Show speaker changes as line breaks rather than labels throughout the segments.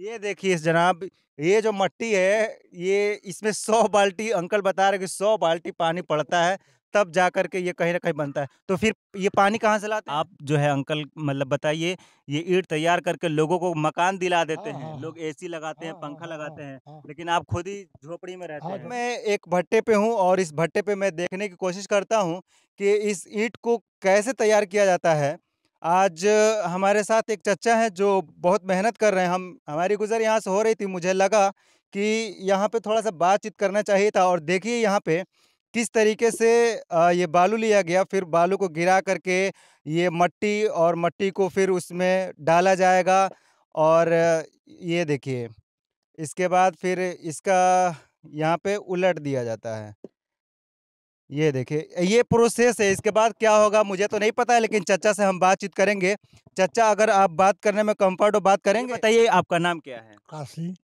ये देखिए जनाब ये जो मट्टी है ये इसमें सौ बाल्टी अंकल बता रहे कि सौ बाल्टी पानी पड़ता है तब जा कर के ये कहीं ना कहीं बनता है तो फिर ये पानी कहाँ से लाते हैं आप जो है अंकल मतलब बताइए ये ईट तैयार करके लोगों को मकान दिला हाँ, देते हैं हाँ, लोग एसी लगाते हैं पंखा हाँ, लगाते हैं लेकिन आप खुद ही झोपड़ी में रहते हैं मैं एक भट्टे पे हूँ और इस भट्टे पे मैं देखने की कोशिश करता हूँ कि इस ईट को कैसे तैयार किया जाता है आज हमारे साथ एक चचा है जो बहुत मेहनत कर रहे हैं हम हमारी गुजर यहाँ से हो रही थी मुझे लगा कि यहाँ पे थोड़ा सा बातचीत करना चाहिए था और देखिए यहाँ पे किस तरीके से ये बालू लिया गया फिर बालू को गिरा करके ये मट्टी और मट्टी को फिर उसमें डाला जाएगा और ये देखिए इसके बाद फिर इसका यहाँ पे उलट दिया जाता है ये देखिए ये प्रोसेस है इसके बाद क्या होगा मुझे तो नहीं पता है लेकिन चचा से हम बातचीत करेंगे चचा अगर आप बात करने में कम्फर्ट हो बात करेंगे बताइए आपका नाम क्या है काशी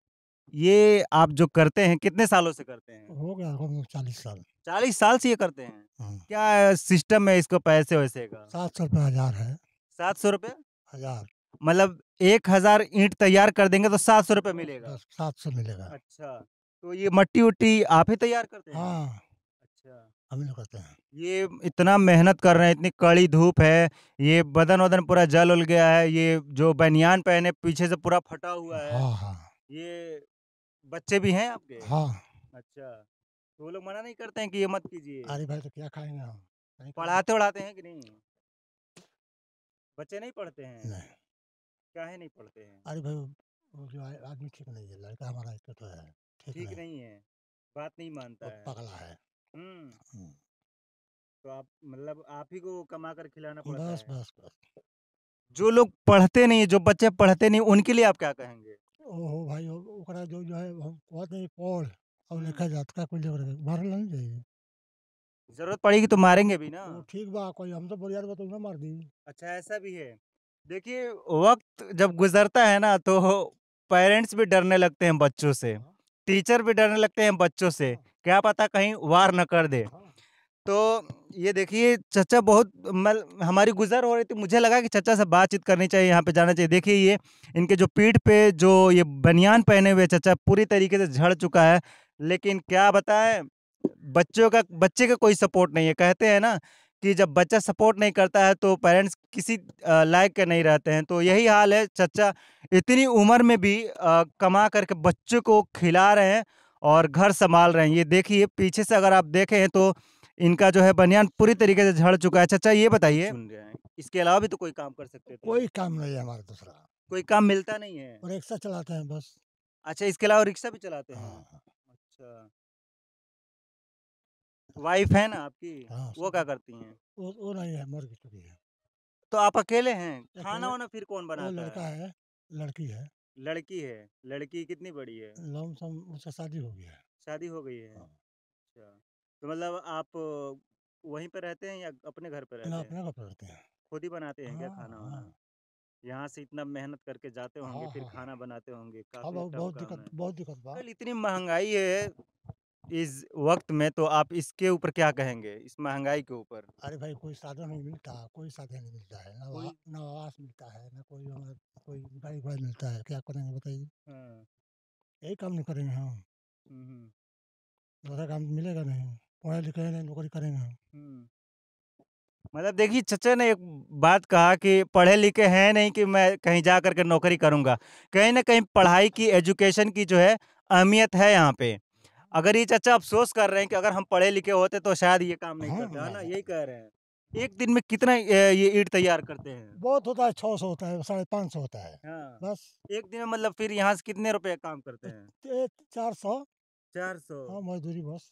ये आप जो करते हैं कितने सालों से करते
हैं हो गया चालीस
साल चालीस साल से ये करते हैं हाँ। क्या सिस्टम है इसको पैसे वैसे का सात सौ रुपये हजार है सात सौ रुपये हजार मतलब एक हजार ईंट तैयार कर देंगे तो सात सौ रुपये मिलेगा सात सौ मिलेगा अच्छा तो ये मट्टी उट्टी आप ही तैयार करते हैं हाँ अच्छा हम लोग करते हैं ये इतना मेहनत कर रहे हैं इतनी कड़ी धूप है ये बदन वदन पूरा जल उल गया है ये जो बनियान पहने पीछे से पूरा फटा हुआ है हाँ हाँ ये बच्चे भी हैं आपके हाँ अच्छा तो वो लोग मना नहीं करते हैं कि ये मत कीजिए अरे भाई
तो क्या खाएंगे हम
पढ़ाते उड़ाते हैं कि नहीं बच्चे नहीं पढ़ते हैं नहीं है नहीं पढ़ते हैं अरे भाई
वो जो आदमी ठीक नहीं है लड़का हमारा तो है
ठीक नहीं है बात नहीं मानता है पगला है हम्म। हम्म। तो आप मतलब आप ही को कमा कर खिलाना हाँ, पड़ता बस है बस बस जो लोग पढ़ते नहीं जो बच्चे पढ़ते नहीं उनके लिए आप क्या कहेंगे
ओहो भाई ओकरा जो जो है हम कहत नहीं पढ़ और हम्म। लिखा जात का कोई जरूरत नहीं नहीं जाइए जरूरत पड़ेगी तो मारेंगे भी ना ठीक बा कोई हम तो बुनियाद बताओ ना तो मार दी
अच्छा ऐसा भी है देखिए वक्त जब गुजरता है ना तो पेरेंट्स भी डरने लगते हैं बच्चों से हाँ। टीचर भी डरने लगते हैं बच्चों से हाँ। क्या पता कहीं वार न कर दे हाँ। तो ये देखिए चचा बहुत मल हमारी गुजर हो रही थी मुझे लगा कि चचा से बातचीत करनी चाहिए यहाँ पे जाना चाहिए देखिए ये इनके जो पीठ पे जो ये बनियान पहने हुए चचा पूरी तरीके से झड़ चुका है लेकिन क्या बताएं बच्चों का बच्चे का कोई सपोर्ट नहीं है कहते हैं ना कि जब बच्चा सपोर्ट नहीं करता है तो पेरेंट्स किसी लायक के नहीं रहते हैं तो यही हाल है चचा इतनी उम्र में भी कमा करके बच्चों को खिला रहे हैं और घर संभाल रहे हैं ये देखिए पीछे से अगर आप हैं तो इनका जो है बनियान पूरी तरीके से झड़ चुका है चाचा अच्छा, अच्छा, ये बताइए इसके अलावा भी तो कोई काम कर सकते तो कोई काम नहीं है हमारा दूसरा कोई काम मिलता नहीं है रिक्शा चलाते हैं बस अच्छा इसके अलावा रिक्शा भी चलाते हैं हाँ, हाँ। अच्छा वाइफ है ना आपकी हाँ, वो क्या करती हैं
वो, वो नहीं है चुकी है तो आप अकेले हैं खाना वाना फिर कौन बना लड़का है लड़की है
लड़की है, लड़की कितनी बड़ी है?
उसका शादी हो गया है।
शादी हो गई है? हाँ। अच्छा, तो मतलब आप वहीं पर रहते हैं या अपने घर पर रहते हैं?
अपने घर पे रहते हैं।
खुद ही बनाते हैं क्या हाँ, खाना-वाना? हाँ। यहाँ से इतना मेहनत करके जाते होंगे, फिर खाना बनाते होंगे, काफ़ी अच्छा बहुत दिक्कत बहुत दिक्कत इतनी महंगाई है इस वक्त में तो आप इसके ऊपर क्या कहेंगे इस महंगाई के ऊपर अरे भाई कोई साधन नहीं मिलता कोई साधन नहीं
मिलता है ना आवास मिलता है ना कोई कोई गाड़ी घोड़ा मिलता है क्या करेंगे बताइए हाँ, यही काम नहीं करेंगे हम दूसरा काम मिलेगा नहीं पढ़े लिखे नहीं नौकरी करेंगे हम
मतलब देखिए चचा ने एक बात कहा कि पढ़े लिखे हैं नहीं कि मैं कहीं जा करके नौकरी करूंगा कहीं ना कहीं पढ़ाई की एजुकेशन की जो है अहमियत है यहाँ पे अगर ये चाचा अफसोस कर रहे हैं कि अगर हम पढ़े लिखे होते तो शायद ये काम नहीं करते है ना हाँ। यही कह रहे हैं एक दिन में कितना ये ईट तैयार करते हैं
बहुत होता है छः सौ होता है साढ़े पाँच सौ होता है हाँ। बस
एक दिन में मतलब फिर यहाँ से कितने रुपए काम करते
हैं चार सौ चार सौ हाँ मजदूरी बस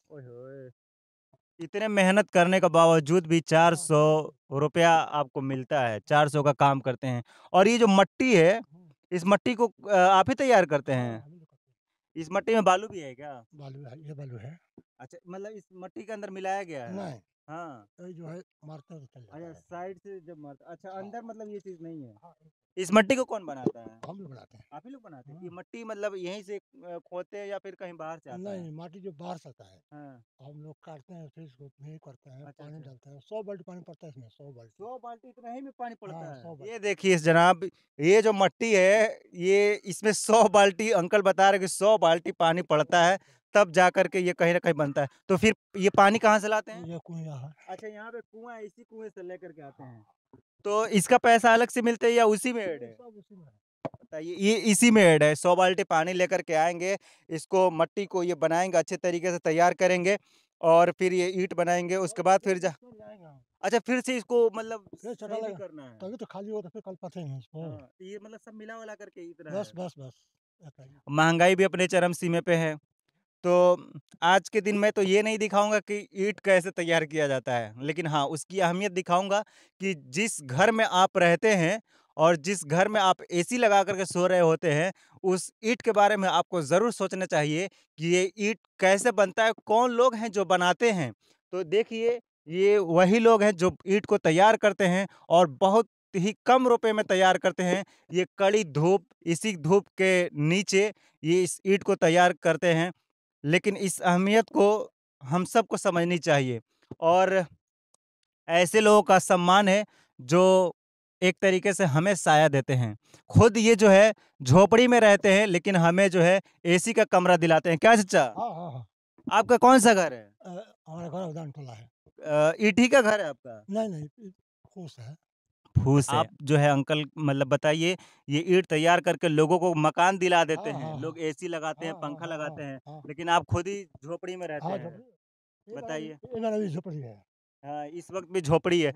इतने मेहनत करने के बावजूद भी चार हाँ। सौ रुपया आपको मिलता है चार सौ का काम करते हैं और ये जो मट्टी है हाँ। इस मट्टी को आप ही तैयार करते हैं इस मट्टी में बालू भी है क्या बालू है ये बालू है अच्छा मतलब इस मट्टी के अंदर मिलाया गया है नहीं हाँ ये जो है मारता तो चल अच्छा साइड से जब मारता अच्छा हाँ। अंदर मतलब ये चीज नहीं है हाँ। इस मट्टी को कौन बनाता है हम लोग बनाते हैं आप ही लोग बनाते हैं ये हाँ। मट्टी मतलब यहीं से खोते हैं या फिर कहीं बाहर से आता नहीं, मट्टी जो बाहर से आता है हाँ। हम लोग
काटते हैं फिर इसको नहीं करते हैं अच्छा, पानी अच्छा। डालते हैं सौ बाल्टी पानी पड़ता है इसमें सौ बाल्टी
सौ बाल्टी इतना ही में पानी पड़ता हाँ, है ये देखिए जनाब ये जो मट्टी है ये इसमें सौ बाल्टी अंकल बता रहे की सौ बाल्टी पानी पड़ता है तब जा करके ये कहीं ना कहीं बनता है तो फिर ये पानी कहाँ से लाते हैं ये कुएं अच्छा यहाँ पे कुआ है इसी कुएं से लेकर के आते हैं हाँ। तो इसका पैसा अलग से मिलता है या उसी में एड है बताइए ये इसी में एड है सौ बाल्टी पानी लेकर के आएंगे इसको मट्टी को ये बनाएंगे अच्छे तरीके से तैयार करेंगे और फिर ये ईट बनाएंगे उसके बाद फिर जा अच्छा फिर से इसको मतलब करना है तभी तो खाली होता तो फिर कल पथेंगे हाँ, तो ये मतलब सब मिला वाला करके बस बस बस महंगाई भी अपने चरम सीमे पे है तो आज के दिन मैं तो ये नहीं दिखाऊँगा कि ईंट कैसे तैयार किया जाता है, लेकिन हाँ, उसकी अहमियत दिखाऊँगा कि जिस घर में आप रहते हैं और जिस घर में आप एसी लगा कर के सो रहे होते हैं, उस ईंट के बारे में आपको ज़रूर सोचना चाहिए कि ये ईंट कैसे बनता है, कौन लोग हैं जो बनाते हैं। तो देखिए, ये वही लोग हैं जो ईंट को तैयार करते हैं और बहुत ही कम रुपए में तैयार करते हैं। ये कड़ी धूप, इसी धूप के नीचे ये इस ईट को तैयार करते हैं। लेकिन इस अहमियत को हम सबको समझनी चाहिए और ऐसे लोगों का सम्मान है जो एक तरीके से हमें साया देते हैं खुद ये जो है झोपड़ी में रहते हैं लेकिन हमें जो है एसी का कमरा दिलाते हैं क्या चाचा हाँ, हाँ, हाँ। आपका कौन सा घर है
हमारा घर उदान टोला
है ईटी का घर
है आपका नहीं नहीं फूस है
फूस आप है। जो है अंकल मतलब बताइए ये ईट तैयार करके लोगों को मकान दिला देते हाँ, हैं हाँ, लोग हाँ। एसी लगाते हैं पंखा लगाते हैं लेकिन आप खुद ही झोपड़ी में रहते हैं बताइए ये वाला झोपड़ी है हाँ इस वक्त भी झोपड़ी है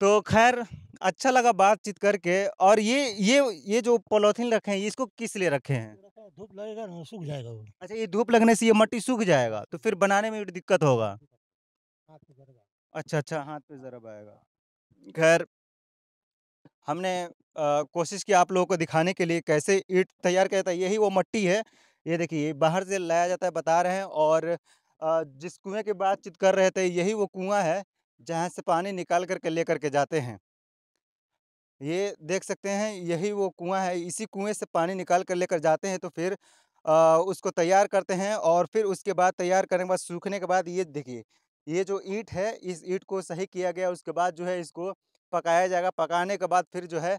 तो खैर अच्छा लगा बातचीत करके और ये ये ये जो पॉलोथीन रखे हैं इसको किस लिए रखे हैं धूप लगेगा ना सूख जाएगा वो अच्छा ये धूप लगने से ये मट्टी सूख जाएगा तो फिर बनाने में भी दिक्कत होगा हाथ पे अच्छा अच्छा हाथ पे जरब आएगा खैर हमने कोशिश की आप लोगों को दिखाने के लिए कैसे ईट तैयार किया जाता है यही वो मट्टी है ये देखिए बाहर से लाया जाता है बता रहे हैं और जिस कुएँ की बातचीत कर रहे थे यही वो कुआँ है जहाँ से पानी निकाल करके ले करके जाते हैं ये देख सकते हैं यही वो कुआं है इसी कुएं से पानी निकाल कर लेकर जाते हैं तो फिर आ, उसको तैयार करते हैं और फिर उसके बाद तैयार करने के बाद सूखने के बाद ये देखिए ये जो ईट है इस ईट को सही किया गया उसके बाद जो है इसको पकाया जाएगा पकाने के बाद फिर जो है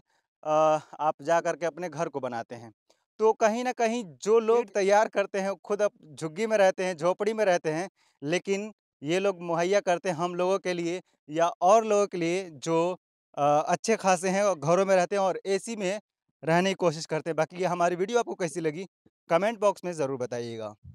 आप जा कर के अपने घर को बनाते हैं तो कहीं ना कहीं जो लोग तैयार करते हैं खुद अब झुग्गी में रहते हैं झोपड़ी में रहते हैं लेकिन ये लोग मुहैया करते हैं हम लोगों के लिए या और लोगों के लिए जो अच्छे खासे हैं और घरों में रहते हैं और एसी में रहने की कोशिश करते हैं बाकी ये हमारी वीडियो आपको कैसी लगी कमेंट बॉक्स में ज़रूर बताइएगा